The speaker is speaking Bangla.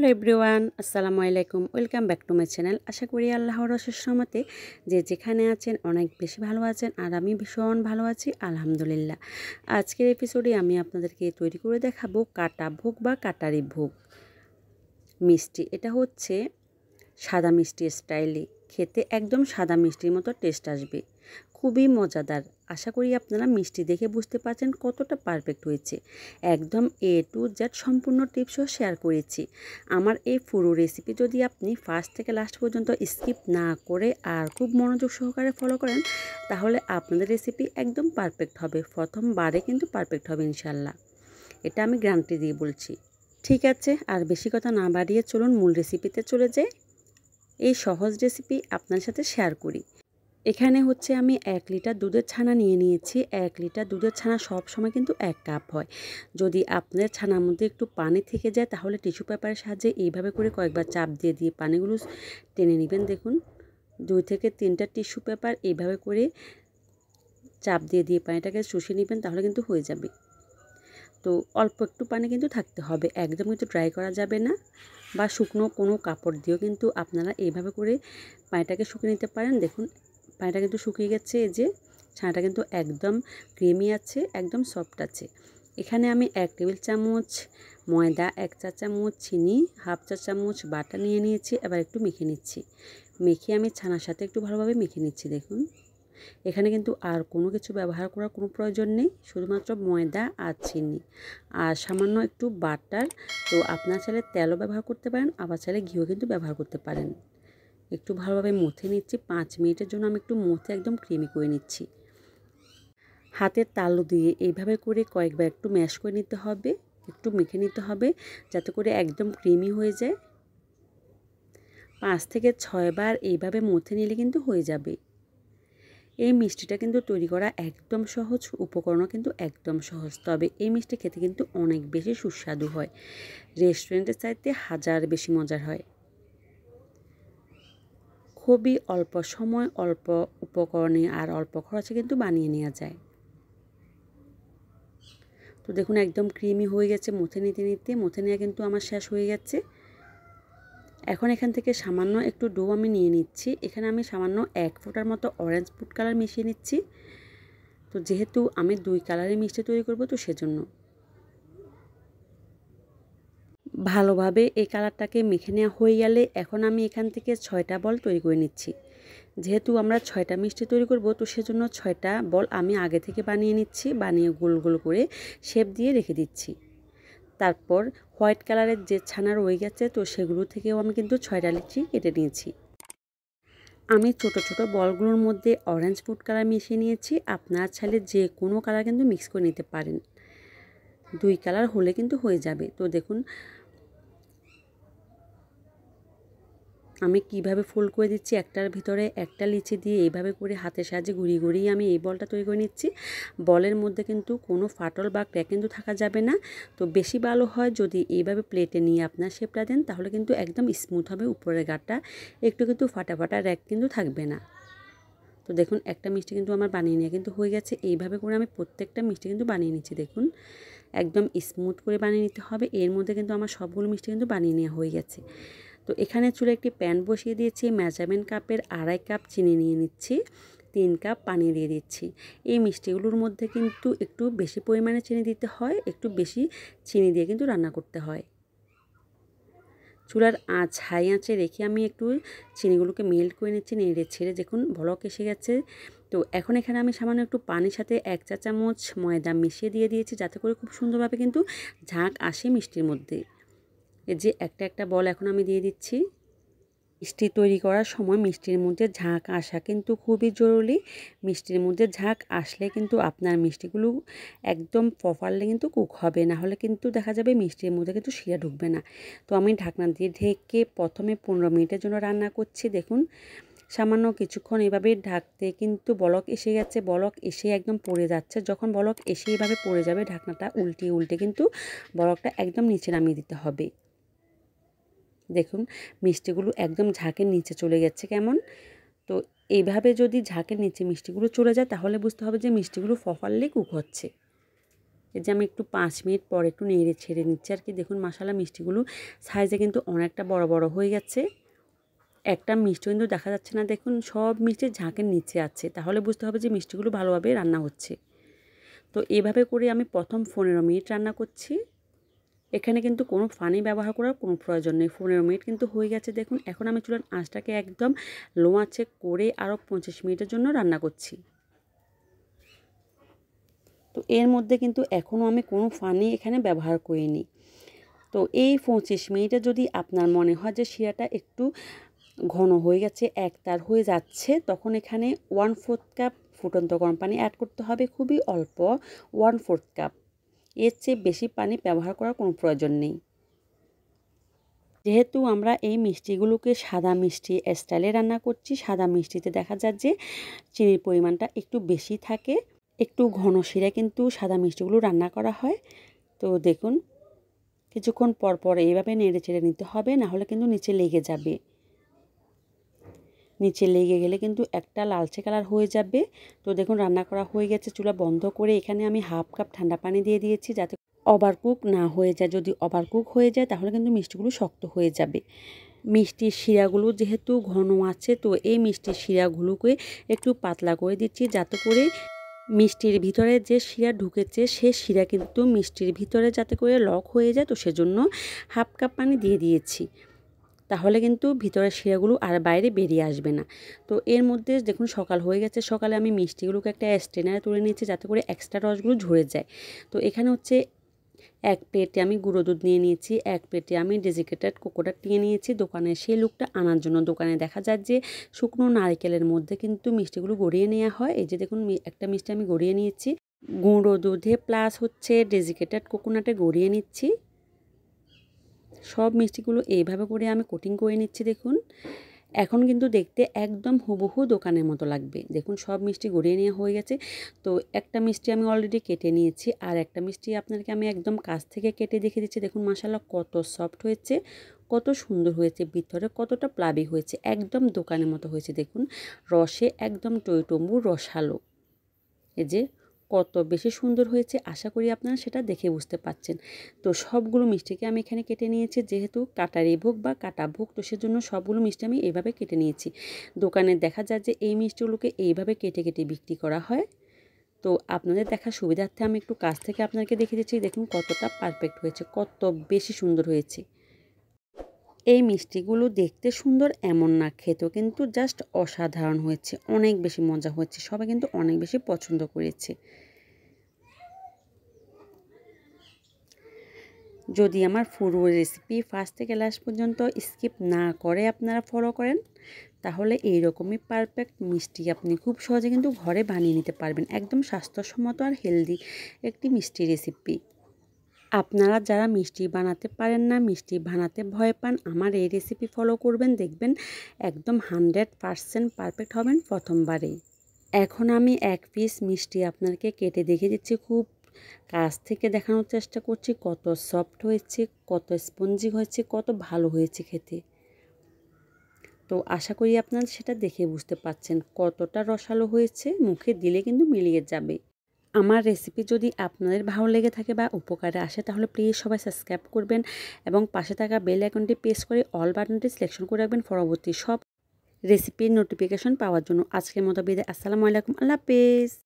হ্যালো এভরিওয়ান আসসালামু আলাইকুম welcome back to my channel আশা করি আল্লাহর রহমতে যে যেখানে আছেন অনেক বেশি ভালো আছেন আর আমি ভীষণ ভালো আছি আলহামদুলিল্লাহ আজকের এপিসোডে আমি আপনাদেরকে তৈরি করে দেখাবো কাটা ভোগ বা কাটারি ভোগ মিষ্টি এটা হচ্ছে সাদা মিষ্টি স্টাইলে খেতে একদম সাদা মিষ্টির মতো টেস্ট আসবে খুবই মজাদার আশা করি আপনারা মিষ্টি দেখে বুঝতে পারছেন কতটা পারফেক্ট হয়েছে একদম এ টু জ্যাট সম্পূর্ণ টিপসও শেয়ার করেছি আমার এই পুরো রেসিপি যদি আপনি ফার্স্ট থেকে লাস্ট পর্যন্ত স্কিপ না করে আর খুব মনোযোগ সহকারে ফলো করেন তাহলে আপনাদের রেসিপি একদম পারফেক্ট হবে প্রথমবারে কিন্তু পারফেক্ট হবে ইনশাল্লাহ এটা আমি গ্যারান্টি দিয়ে বলছি ঠিক আছে আর বেশি কথা না বাড়িয়ে চলুন মূল রেসিপিতে চলে যাই এই সহজ রেসিপি আপনার সাথে শেয়ার করি এখানে হচ্ছে আমি এক লিটার দুধের ছানা নিয়ে নিয়েছি এক লিটার দুধের ছানা সব সময় কিন্তু এক কাপ হয় যদি আপনার ছানার মধ্যে একটু পানি থেকে যায় তাহলে টিস্যু পেপারের সাহায্যে এইভাবে করে কয়েকবার চাপ দিয়ে দিয়ে পানিগুলো টেনে নেবেন দেখুন দুই থেকে তিনটা টিস্যু পেপার এইভাবে করে চাপ দিয়ে দিয়ে পানিটাকে শুষে নেবেন তাহলে কিন্তু হয়ে যাবে তো অল্প একটু পানি কিন্তু থাকতে হবে একদম কিন্তু ড্রাই করা যাবে না বা শুকনো কোনো কাপড় দিয়েও কিন্তু আপনারা এইভাবে করে পানিটাকে শুকিয়ে নিতে পারেন দেখুন পানিটা কিন্তু শুকিয়ে গেছে এই যে ছানাটা কিন্তু একদম ক্রিমি আছে একদম সফট আছে এখানে আমি এক টেবিল চামচ ময়দা এক চা চামচ চিনি হাফ চা চামচ বাটা নিয়ে নিয়েছি এবার একটু মেখে নিচ্ছি মেখে আমি ছানার সাথে একটু ভালোভাবে মেখে নিচ্ছি দেখুন এখানে কিন্তু আর কোনো কিছু ব্যবহার করার কোনো প্রয়োজন নেই শুধুমাত্র ময়দা আর চিনি আর সামান্য একটু বাটার তো আপনার চাইলে তেলও ব্যবহার করতে পারেন আবার চাইলে ঘিও কিন্তু ব্যবহার করতে পারেন একটু ভালোভাবে মথে নিচ্ছি পাঁচ মিনিটের জন্য আমি একটু মথে একদম ক্রিমি করে নিচ্ছি হাতের তালু দিয়ে এইভাবে করে কয়েকবার একটু ম্যাশ করে নিতে হবে একটু মেখে নিতে হবে যাতে করে একদম ক্রিমি হয়ে যায় পাঁচ থেকে ছয়বার এইভাবে মথে নিলে কিন্তু হয়ে যাবে এই মিষ্টিটা কিন্তু তৈরি করা একদম সহজ উপকরণও কিন্তু একদম সহজ তবে এই মিষ্টি খেতে কিন্তু অনেক বেশি সুস্বাদু হয় রেস্টুরেন্টের চাইতে হাজার বেশি মজার হয় খুবই অল্প সময় অল্প উপকরণে আর অল্প খরচে কিন্তু বানিয়ে নেওয়া যায় তো দেখুন একদম ক্রিমি হয়ে গেছে মুথে নিতে নিতে মুথে নেওয়া কিন্তু আমার শেষ হয়ে গেছে এখন এখান থেকে সামান্য একটু ডো আমি নিয়ে নিচ্ছি এখানে আমি সামান্য এক ফোটার মতো অরেঞ্জ ফুড কালার মিশিয়ে নিচ্ছি তো যেহেতু আমি দুই কালারে মিষ্টি তৈরি করব তো সেজন্য ভালোভাবে এই কালারটাকে মেখে নেওয়া হয়ে গেলে এখন আমি এখান থেকে ছয়টা বল তৈরি করে নিচ্ছি যেহেতু আমরা ছয়টা মিষ্টি তৈরি করব তো সেজন্য ছয়টা বল আমি আগে থেকে বানিয়ে নিচ্ছি বানিয়ে গোল গোল করে শেপ দিয়ে রেখে দিচ্ছি তারপর হোয়াইট কালারের যে ছানা রয়ে গেছে তো সেগুলো থেকেও আমি কিন্তু ছয়টা লিচি কেটে নিয়েছি আমি ছোট ছোট বলগুলোর মধ্যে অরেঞ্জ ফুড কালার মিশিয়ে নিয়েছি আপনার ছালে যে কোনো কালার কিন্তু মিক্স করে নিতে পারেন দুই কালার হলে কিন্তু হয়ে যাবে তো দেখুন আমি কিভাবে ফুল করে দিচ্ছি একটার ভিতরে একটা লিচি দিয়ে এইভাবে করে হাতের সাহায্যে ঘুরিয়ে ঘুরিয়ে আমি এই বলটা তৈরি করে নিচ্ছি বলের মধ্যে কিন্তু কোনো ফাটল বা ক্র্যাক কিন্তু থাকা যাবে না তো বেশি ভালো হয় যদি এইভাবে প্লেটে নিয়ে আপনার শেপটা দেন তাহলে কিন্তু একদম স্মুথ হবে উপরের গাটা একটু কিন্তু ফাটা ফাটা র্যাক কিন্তু থাকবে না তো দেখুন একটা মিষ্টি কিন্তু আমার বানিয়ে নিয়ে কিন্তু হয়ে গেছে এইভাবে করে আমি প্রত্যেকটা মিষ্টি কিন্তু বানিয়ে নিচ্ছি দেখুন একদম স্মুথ করে বানিয়ে নিতে হবে এর মধ্যে কিন্তু আমার সবগুলো মিষ্টি কিন্তু বানিয়ে নেওয়া হয়ে গেছে তো এখানে চুলে একটি প্যান বসিয়ে দিয়েছি ম্যাজামেন কাপের আড়াই কাপ চিনি নিয়ে নিচ্ছি তিন কাপ পানি দিয়ে দিচ্ছি এই মিষ্টিগুলোর মধ্যে কিন্তু একটু বেশি পরিমাণে চিনি দিতে হয় একটু বেশি চিনি দিয়ে কিন্তু রান্না করতে হয় চুলার আঁচ হাই আঁচে রেখে আমি একটু চিনিগুলোকে মেল্ট করে নিচ্ছি নেড়ে ছেড়ে দেখুন ভলক এসে গেছে তো এখন এখানে আমি সামান্য একটু পানির সাথে এক চা চামচ ময়দা মিশিয়ে দিয়ে দিয়েছি যাতে করে খুব সুন্দরভাবে কিন্তু ঝাঁক আসে মিষ্টির মধ্যে যে একটা একটা বল এখন আমি দিয়ে দিচ্ছি মিষ্টি তৈরি করার সময় মিষ্টির মধ্যে ঝাঁক আসা কিন্তু খুবই জরুরি মিষ্টির মধ্যে ঝাঁক আসলে কিন্তু আপনার মিষ্টিগুলো একদম প্রপারলি কিন্তু কুক হবে না হলে কিন্তু দেখা যাবে মিষ্টির মধ্যে কিন্তু শিরা ঢুকবে না তো আমি ঢাকনা দিয়ে ঢেকে প্রথমে পনেরো মিনিটের জন্য রান্না করছি দেখুন সামান্য কিছুক্ষণ এভাবে ঢাকতে কিন্তু বলক এসে গেছে বলক এসে একদম পড়ে যাচ্ছে যখন বলক এসে এভাবে পড়ে যাবে ঢাকনাটা উল্টে উল্টে কিন্তু বলকটা একদম নিচে নামিয়ে দিতে হবে দেখুন মিষ্টিগুলো একদম ঝাঁকের নিচে চলে যাচ্ছে কেমন তো এইভাবে যদি ঝাঁকের নিচে মিষ্টিগুলো চলে যায় তাহলে বুঝতে হবে যে মিষ্টিগুলো ফফাললে কুক হচ্ছে এই যে আমি একটু পাঁচ মিনিট পর একটু নেড়ে ছেড়ে নিচ্ছি আর কি দেখুন মশালা মিষ্টিগুলো সাইজে কিন্তু অনেকটা বড় বড় হয়ে যাচ্ছে একটা মিষ্টি কিন্তু দেখা যাচ্ছে না দেখুন সব মিষ্টি ঝাঁকের নিচে আছে তাহলে বুঝতে হবে যে মিষ্টিগুলো ভালোভাবে রান্না হচ্ছে তো এভাবে করে আমি প্রথম পনেরো মিনিট রান্না করছি এখানে কিন্তু কোনো ফানি ব্যবহার করার কোনো প্রয়োজন নেই পনেরো মিনিট কিন্তু হয়ে গেছে দেখুন এখন আমি চুলার আঁচটাকে একদম লো আঁচে করে আরও পঁচিশ মিনিটের জন্য রান্না করছি তো এর মধ্যে কিন্তু এখনও আমি কোনো ফানি এখানে ব্যবহার করিনি তো এই পঁচিশ মিনিটে যদি আপনার মনে হয় যে শিরাটা একটু ঘন হয়ে গেছে একতার হয়ে যাচ্ছে তখন এখানে ওয়ান ফোর্থ কাপ ফুটন্ত গরম পানি অ্যাড করতে হবে খুবই অল্প ওয়ান ফোর্থ কাপ এর চেয়ে বেশি পানি ব্যবহার করার কোনো প্রয়োজন নেই যেহেতু আমরা এই মিষ্টিগুলোকে সাদা মিষ্টি স্টাইলে রান্না করছি সাদা মিষ্টিতে দেখা যায় যে চিনির পরিমাণটা একটু বেশি থাকে একটু ঘন শিরা কিন্তু সাদা মিষ্টিগুলো রান্না করা হয় তো দেখুন কিছুক্ষণ পর পর এইভাবে নেড়ে চেড়ে নিতে হবে নাহলে কিন্তু নিচে লেগে যাবে নিচে লেগে গেলে কিন্তু একটা লালচে কালার হয়ে যাবে তো দেখুন রান্না করা হয়ে গেছে চুলা বন্ধ করে এখানে আমি হাফ কাপ ঠান্ডা পানি দিয়ে দিয়েছি যাতে কুক না হয়ে যায় যদি কুক হয়ে যায় তাহলে কিন্তু মিষ্টিগুলো শক্ত হয়ে যাবে মিষ্টির শিরাগুলো যেহেতু ঘন আছে তো এই মিষ্টির শিরাগুলোকে একটু পাতলা করে দিচ্ছি যাতে করে মিষ্টির ভিতরে যে শিরা ঢুকেছে সে শিরা কিন্তু মিষ্টির ভিতরে যাতে করে লক হয়ে যায় তো সেজন্য হাফ কাপ পানি দিয়ে দিয়েছি তাহলে কিন্তু ভিতরের শিরাগুলো আর বাইরে বেরিয়ে আসবে না তো এর মধ্যে দেখুন সকাল হয়ে গেছে সকালে আমি মিষ্টিগুলোকে একটা স্ট্রেনারে তুলে নিয়েছি যাতে করে এক্সট্রা রসগুলো ঝরে যায় তো এখানে হচ্ছে এক প্লেটে আমি গুঁড়ো দুধ নিয়ে নিয়েছি এক প্লেটে আমি ডেজিকেটেড কোকোনাট নিয়ে নিয়েছি দোকানে সেই লুকটা আনার জন্য দোকানে দেখা যায় যে শুকনো নারিকেলের মধ্যে কিন্তু মিষ্টিগুলো গড়িয়ে নেওয়া হয় এই যে দেখুন একটা মিষ্টি আমি গড়িয়ে নিয়েছি গুঁড়ো দুধে প্লাস হচ্ছে ডেজিকেটেড কোকোনাটে গড়িয়ে নিচ্ছি সব মিষ্টিগুলো এইভাবে করে আমি কোটিং করে নিচ্ছি দেখুন এখন কিন্তু দেখতে একদম হুবহু দোকানের মতো লাগবে দেখুন সব মিষ্টি গড়িয়ে নেওয়া হয়ে গেছে তো একটা মিষ্টি আমি অলরেডি কেটে নিয়েছি আর একটা মিষ্টি আপনাকে আমি একদম কাছ থেকে কেটে দেখে দিচ্ছি দেখুন মাসাল্লাহ কত সফট হয়েছে কত সুন্দর হয়েছে ভিতরে কতটা প্লাবি হয়েছে একদম দোকানের মতো হয়েছে দেখুন রসে একদম টইটম্বু রসালো এই যে কত বেশি সুন্দর হয়েছে আশা করি আপনারা সেটা দেখে বুঝতে পাচ্ছেন তো সবগুলো মিষ্টিকে আমি এখানে কেটে নিয়েছি যেহেতু কাটারি ভোগ বা কাটা ভোগ তো সেজন্য সবগুলো মিষ্টি আমি এইভাবে কেটে নিয়েছি দোকানে দেখা যায় যে এই মিষ্টিগুলোকে এইভাবে কেটে কেটে বিক্রি করা হয় তো আপনাদের দেখা সুবিধার্থে আমি একটু কাছ থেকে আপনাকে দেখিয়ে দিচ্ছি দেখুন কতটা পারফেক্ট হয়েছে কত বেশি সুন্দর হয়েছে এই মিষ্টিগুলো দেখতে সুন্দর এমন না খেতেও কিন্তু জাস্ট অসাধারণ হয়েছে অনেক বেশি মজা হয়েছে সবাই কিন্তু অনেক বেশি পছন্দ করেছে যদি আমার ফুরুর রেসিপি ফার্স্ট থেকে লাস্ট পর্যন্ত স্কিপ না করে আপনারা ফলো করেন তাহলে এই রকমই পারফেক্ট মিষ্টি আপনি খুব সহজে কিন্তু ঘরে বানিয়ে নিতে পারবেন একদম স্বাস্থ্যসম্মত আর হেলদি একটি মিষ্টি রেসিপি আপনারা যারা মিষ্টি বানাতে পারেন না মিষ্টি বানাতে ভয় পান আমার এই রেসিপি ফলো করবেন দেখবেন একদম হানড্রেড পারসেন্ট পারফেক্ট হবেন প্রথমবারেই এখন আমি এক পিস মিষ্টি আপনাকে কেটে দেখে দিচ্ছি খুব কাছ থেকে দেখানোর চেষ্টা করছি কত সফট হয়েছে কত স্পঞ্জি হয়েছে কত ভালো হয়েছে খেতে তো আশা করি আপনারা সেটা দেখে বুঝতে পাচ্ছেন কতটা রসালো হয়েছে মুখে দিলে কিন্তু মিলিয়ে যাবে আমার রেসিপি যদি আপনাদের ভালো লেগে থাকে বা উপকারে আসে তাহলে প্লিজ সবাই সাবস্ক্রাইব করবেন এবং পাশে থাকা বেল আইকনটি প্রেস করে অল বাটনটি সিলেকশন করে রাখবেন পরবর্তী সব রেসিপির নোটিফিকেশন পাওয়ার জন্য আজকের মতো বিদায় আসসালামু আলাইকুম আল্লাহ হাফেজ